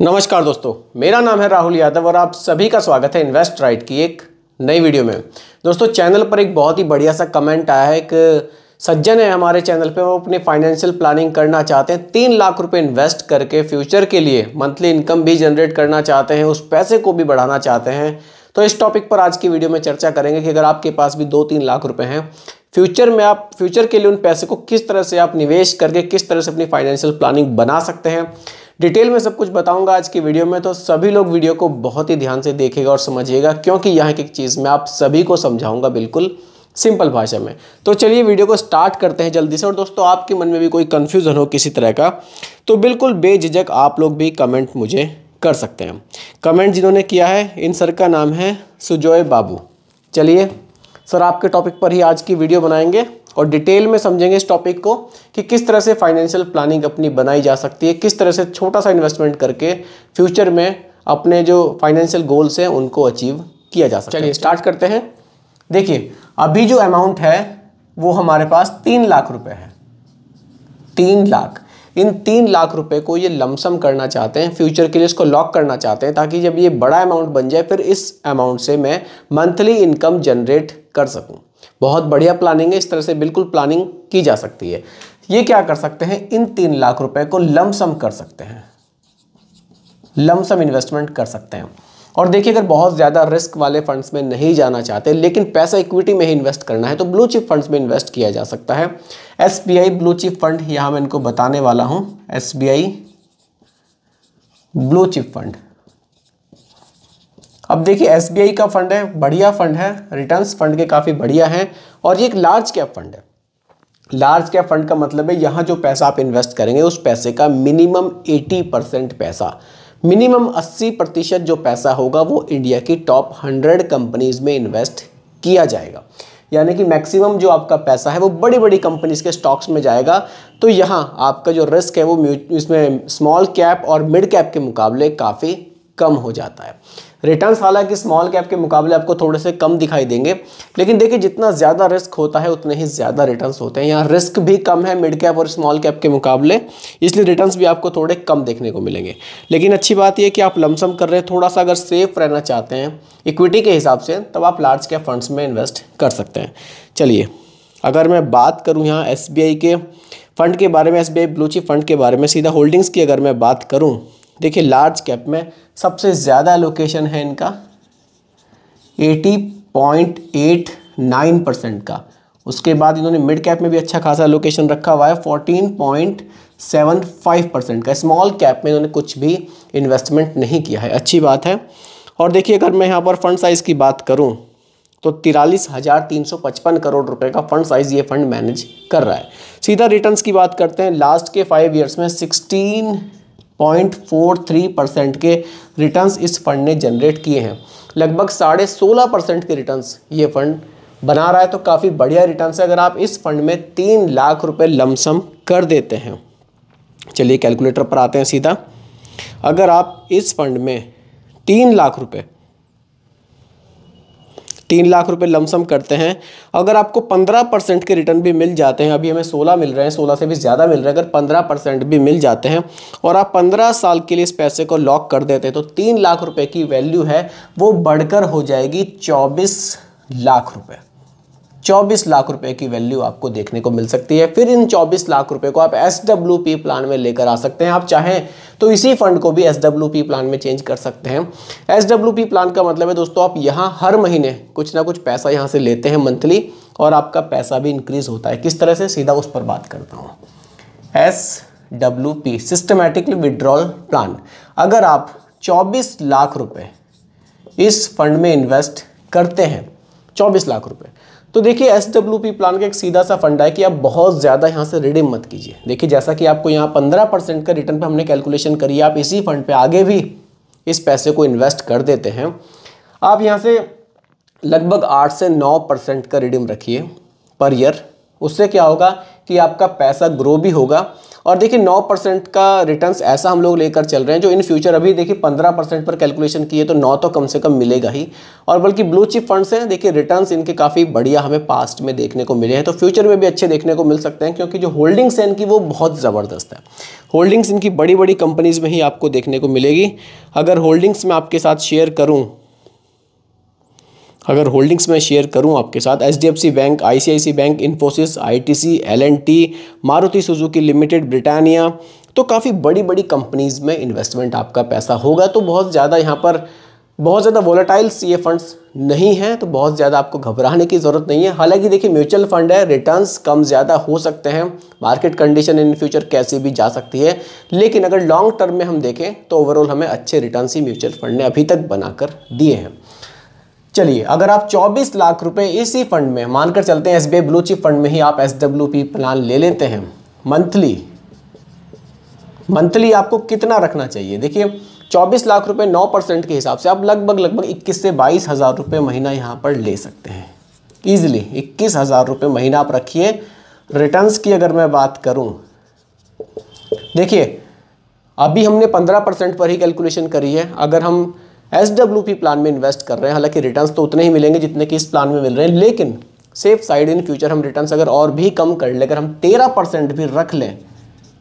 नमस्कार दोस्तों मेरा नाम है राहुल यादव और आप सभी का स्वागत है इन्वेस्ट राइट की एक नई वीडियो में दोस्तों चैनल पर एक बहुत ही बढ़िया सा कमेंट आया है एक सज्जन है हमारे चैनल पे वो अपनी फाइनेंशियल प्लानिंग करना चाहते हैं तीन लाख रुपए इन्वेस्ट करके फ्यूचर के लिए मंथली इनकम भी जनरेट करना चाहते हैं उस पैसे को भी बढ़ाना चाहते हैं तो इस टॉपिक पर आज की वीडियो में चर्चा करेंगे कि अगर आपके पास भी दो तीन लाख रुपए हैं फ्यूचर में आप फ्यूचर के लिए उन पैसे को किस तरह से आप निवेश करके किस तरह से अपनी फाइनेंशियल प्लानिंग बना सकते हैं डिटेल में सब कुछ बताऊंगा आज की वीडियो में तो सभी लोग वीडियो को बहुत ही ध्यान से देखेगा और समझिएगा क्योंकि यहाँ की चीज़ मैं आप सभी को समझाऊंगा बिल्कुल सिंपल भाषा में तो चलिए वीडियो को स्टार्ट करते हैं जल्दी से और दोस्तों आपके मन में भी कोई कन्फ्यूज़न हो किसी तरह का तो बिल्कुल बेझिझक आप लोग भी कमेंट मुझे कर सकते हैं कमेंट जिन्होंने किया है इन सर का नाम है सुजोय बाबू चलिए सर आपके टॉपिक पर ही आज की वीडियो बनाएंगे और डिटेल में समझेंगे इस टॉपिक को कि किस तरह से फाइनेंशियल प्लानिंग अपनी बनाई जा सकती है किस तरह से छोटा सा इन्वेस्टमेंट करके फ्यूचर में अपने जो फाइनेंशियल गोल्स हैं उनको अचीव किया जा सकता है चलिए स्टार्ट करते हैं देखिए अभी जो अमाउंट है वो हमारे पास तीन लाख रुपए है तीन लाख इन तीन लाख रुपए को ये लमसम करना चाहते हैं फ्यूचर के लिए इसको लॉक करना चाहते हैं ताकि जब ये बड़ा अमाउंट बन जाए फिर इस अमाउंट से मैं मंथली इनकम जनरेट कर सकूं बहुत बढ़िया प्लानिंग है इस तरह से बिल्कुल प्लानिंग की जा सकती है ये क्या कर सकते हैं इन तीन लाख रुपए को लमसम कर सकते हैं लमसम इन्वेस्टमेंट कर सकते हैं और देखिए अगर बहुत ज़्यादा रिस्क वाले फंड्स में नहीं जाना चाहते लेकिन पैसा इक्विटी में ही इन्वेस्ट करना है तो ब्लू चिप फंड्स में इन्वेस्ट किया जा सकता है S B I blue chip fund यहाँ मैं इनको बताने वाला हूँ S B I blue chip fund अब देखिए एस का फंड है बढ़िया फंड है रिटर्न्स फंड के काफ़ी बढ़िया हैं और ये एक लार्ज कैप फंड है लार्ज कैप फंड का मतलब है यहाँ जो पैसा आप इन्वेस्ट करेंगे उस पैसे का मिनिमम 80 परसेंट पैसा मिनिमम 80 प्रतिशत जो पैसा होगा वो इंडिया की टॉप 100 कंपनीज में इन्वेस्ट किया जाएगा यानी कि मैक्सिमम जो आपका पैसा है वो बड़ी बड़ी कंपनीज के स्टॉक्स में जाएगा तो यहाँ आपका जो रिस्क है वो इसमें स्मॉल कैप और मिड कैप के मुकाबले काफ़ी कम हो जाता है रिटर्न्स हालांकि स्मॉल कैप के मुकाबले आपको थोड़े से कम दिखाई देंगे लेकिन देखिए जितना ज़्यादा रिस्क होता है उतने ही ज़्यादा रिटर्न्स होते हैं यहाँ रिस्क भी कम है मिड कैप और स्मॉल कैप के मुकाबले इसलिए रिटर्न्स भी आपको थोड़े कम देखने को मिलेंगे लेकिन अच्छी बात यह कि आप लमसम कर रहे हैं थोड़ा सा अगर सेफ रहना चाहते हैं इक्विटी के हिसाब से तब आप लार्ज कैप फंड्स में इन्वेस्ट कर सकते हैं चलिए अगर मैं बात करूँ यहाँ एस के फंड के बारे में S B blue chip fund के बारे में सीधा होल्डिंग्स की अगर मैं बात करूँ देखिए लार्ज कैप में सबसे ज़्यादा लोकेशन है इनका 80.89 परसेंट का उसके बाद इन्होंने मिड कैप में भी अच्छा खासा लोकेशन रखा हुआ है 14.75 परसेंट का स्मॉल कैप में इन्होंने कुछ भी इन्वेस्टमेंट नहीं किया है अच्छी बात है और देखिए अगर मैं यहाँ पर फंड साइज़ की बात करूँ तो तिरालीस हज़ार तीन सौ पचपन करोड़ रुपए का फंड साइज ये फंड मैनेज कर रहा है सीधा रिटर्न्स की बात करते हैं लास्ट के फाइव ईयर्स में sixteen point four three percent के रिटर्न्स इस फंड ने जनरेट किए हैं लगभग साढ़े सोलह परसेंट के रिटर्न्स ये फंड बना रहा है तो काफ़ी बढ़िया रिटर्न्स है अगर आप इस फंड में तीन लाख रुपए लमसम कर देते हैं चलिए कैलकुलेटर पर आते हैं सीधा अगर आप इस फंड में तीन लाख रुपये तीन लाख रुपए लमसम करते हैं अगर आपको पंद्रह परसेंट के रिटर्न भी मिल जाते हैं अभी हमें सोलह मिल रहे हैं सोलह से भी ज़्यादा मिल रहे हैं अगर पंद्रह परसेंट भी मिल जाते हैं और आप पंद्रह साल के लिए इस पैसे को लॉक कर देते हैं तो तीन लाख रुपये की वैल्यू है वो बढ़कर हो जाएगी चौबीस लाख रुपये 24 लाख रुपए की वैल्यू आपको देखने को मिल सकती है फिर इन 24 लाख रुपए को आप एस प्लान में लेकर आ सकते हैं आप चाहें तो इसी फंड को भी एस प्लान में चेंज कर सकते हैं एस प्लान का मतलब है दोस्तों आप यहाँ हर महीने कुछ ना कुछ पैसा यहाँ से लेते हैं मंथली और आपका पैसा भी इंक्रीज होता है किस तरह से सीधा उस पर बात करता हूँ S W P systematically withdrawal plan अगर आप 24 लाख रुपए इस फंड में इन्वेस्ट करते हैं 24 लाख रुपए तो देखिए एस डब्ल्यू पी प्लान का एक सीधा सा फंडा है कि आप बहुत ज़्यादा यहाँ से रिडीम मत कीजिए देखिए जैसा कि आपको यहाँ पंद्रह परसेंट का रिटर्न पर हमने कैलकुलेशन करी आप इसी फंड पर आगे भी इस पैसे को इन्वेस्ट कर देते हैं आप यहाँ से लगभग आठ से नौ परसेंट का रिडीम रखिए पर ईयर उससे क्या होगा कि आपका पैसा ग्रो भी होगा और देखिए नौ परसेंट का रिटर्न ऐसा हम लोग लेकर चल रहे हैं जो इन फ्यूचर अभी देखिए पंद्रह परसेंट पर कैलकुलेशन किए तो नौ तो कम से कम मिलेगा ही और बल्कि ब्लू चिप फंड्स हैं देखिए रिटर्न इनके काफ़ी बढ़िया हमें पास्ट में देखने को मिले हैं तो फ्यूचर में भी अच्छे देखने को मिल सकते हैं क्योंकि जो होल्डिंग्स हैं इनकी वो बहुत ज़बरदस्त है होल्डिंग्स इनकी बड़ी बड़ी कंपनीज़ में ही आपको देखने को मिलेगी अगर होल्डिंग्स मैं आपके साथ शेयर करूँ अगर होल्डिंग्स में शेयर करूं आपके साथ H bank I bank Infosys ITC LNT Maruti Suzuki limited Britannia तो काफ़ी बड़ी बड़ी कंपनीज़ में इन्वेस्टमेंट आपका पैसा होगा तो बहुत ज़्यादा यहाँ पर बहुत ज़्यादा वोलाटाइल्स ये फंड्स नहीं हैं तो बहुत ज़्यादा आपको घबराने की ज़रूरत नहीं है हालांकि देखिए म्यूचुअल फंड है रिटर्न्स कम ज़्यादा हो सकते हैं मार्केट कंडीशन इन फ्यूचर कैसी भी जा सकती है लेकिन अगर लॉन्ग टर्म में हम देखें तो ओवरऑल हमें अच्छे रिटर्न ही म्यूचुअल फंड ने अभी तक बनाकर दिए हैं चलिए अगर आप 24 लाख रुपए इसी फंड में मानकर चलते हैं S B blue chip fund में ही आप एस प्लान ले लेते हैं मंथली मंथली आपको कितना रखना चाहिए देखिए 24 लाख रुपए 9 परसेंट के हिसाब से आप लगभग लगभग 21 से बाईस हज़ार रुपये महीना यहां पर ले सकते हैं इजिली इक्कीस हज़ार रुपये महीना आप रखिए रिटर्न की अगर मैं बात करूँ देखिए अभी हमने पंद्रह परसेंट पर ही कैलकुलेशन करी है अगर हम एस प्लान में इन्वेस्ट कर रहे हैं हालांकि रिटर्न्स तो उतने ही मिलेंगे जितने कि इस प्लान में मिल रहे हैं लेकिन सेफ साइड इन फ्यूचर हम रिटर्न्स अगर और भी कम कर लें अगर हम तेरह परसेंट भी रख लें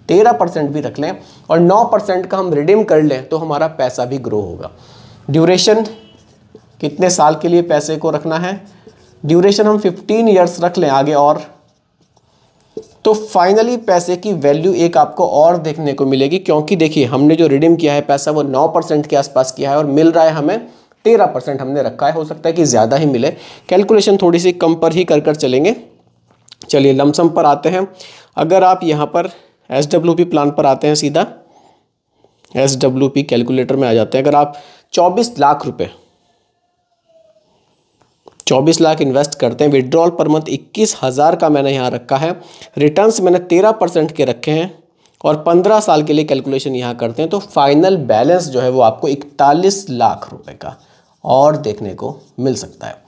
तेरह परसेंट भी रख लें और नौ परसेंट का हम रिडीम कर लें तो हमारा पैसा भी ग्रो होगा ड्यूरेशन कितने साल के लिए पैसे को रखना है ड्यूरेशन हम 15 इयर्स रख लें आगे और तो फाइनली पैसे की वैल्यू एक आपको और देखने को मिलेगी क्योंकि देखिए हमने जो रिडीम किया है पैसा वो नौ परसेंट के आसपास किया है और मिल रहा है हमें तेरह परसेंट हमने रखा है हो सकता है कि ज़्यादा ही मिले कैलकुलेशन थोड़ी सी कम पर ही कर कर चलेंगे चलिए लमसम पर आते हैं अगर आप यहाँ पर एस डब्ल्यू पी प्लान पर आते हैं सीधा एस डब्ल्यू पी कैलकुलेटर में आ जाते हैं अगर आप चौबीस लाख रुपये 24 लाख इन्वेस्ट करते हैं विड्रॉल पर मंथ इक्कीस हज़ार का मैंने यहाँ रखा है रिटर्न्स मैंने 13 परसेंट के रखे हैं और 15 साल के लिए कैलकुलेशन यहाँ करते हैं तो फाइनल बैलेंस जो है वो आपको इकतालीस लाख रुपए का और देखने को मिल सकता है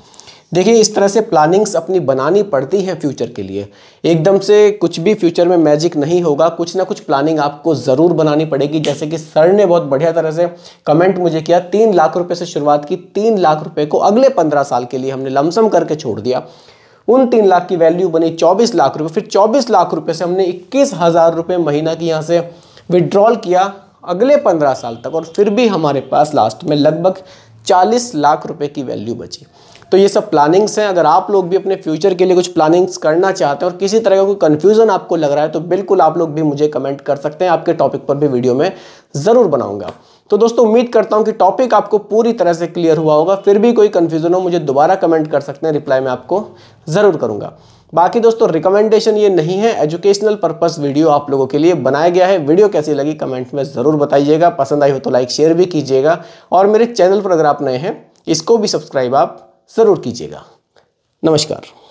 देखिए इस तरह से प्लानिंग्स अपनी बनानी पड़ती हैं फ्यूचर के लिए एकदम से कुछ भी फ्यूचर में मैजिक नहीं होगा कुछ ना कुछ प्लानिंग आपको ज़रूर बनानी पड़ेगी जैसे कि सर ने बहुत बढ़िया तरह से कमेंट मुझे किया तीन लाख रुपए से शुरुआत की तीन लाख रुपए को अगले पंद्रह साल के लिए हमने लमसम करके छोड़ दिया उन तीन लाख की वैल्यू बनी चौबीस लाख रुपये फिर चौबीस लाख रुपये से हमने इक्कीस हज़ार रुपये महीना की यहाँ से विड्रॉल किया अगले पंद्रह साल तक और फिर भी हमारे पास लास्ट में लगभग चालीस लाख रुपये की वैल्यू बची तो ये सब प्लानिंग्स हैं अगर आप लोग भी अपने फ्यूचर के लिए कुछ प्लानिंग्स करना चाहते हैं और किसी तरह का कोई कन्फ्यूज़न आपको लग रहा है तो बिल्कुल आप लोग भी मुझे कमेंट कर सकते हैं आपके टॉपिक पर भी वीडियो में ज़रूर बनाऊंगा तो दोस्तों उम्मीद करता हूँ कि टॉपिक आपको पूरी तरह से क्लियर हुआ होगा फिर भी कोई कन्फ्यूज़न हो मुझे दोबारा कमेंट कर सकते हैं रिप्लाई मैं आपको ज़रूर करूँगा बाकी दोस्तों रिकमेंडेशन ये नहीं है एजुकेशनल पर्पस वीडियो आप लोगों के लिए बनाया गया है वीडियो कैसी लगी कमेंट में ज़रूर बताइएगा पसंद आई हो तो लाइक शेयर भी कीजिएगा और मेरे चैनल पर अगर आप नए हैं इसको भी सब्सक्राइब आप ज़रूर कीजिएगा नमस्कार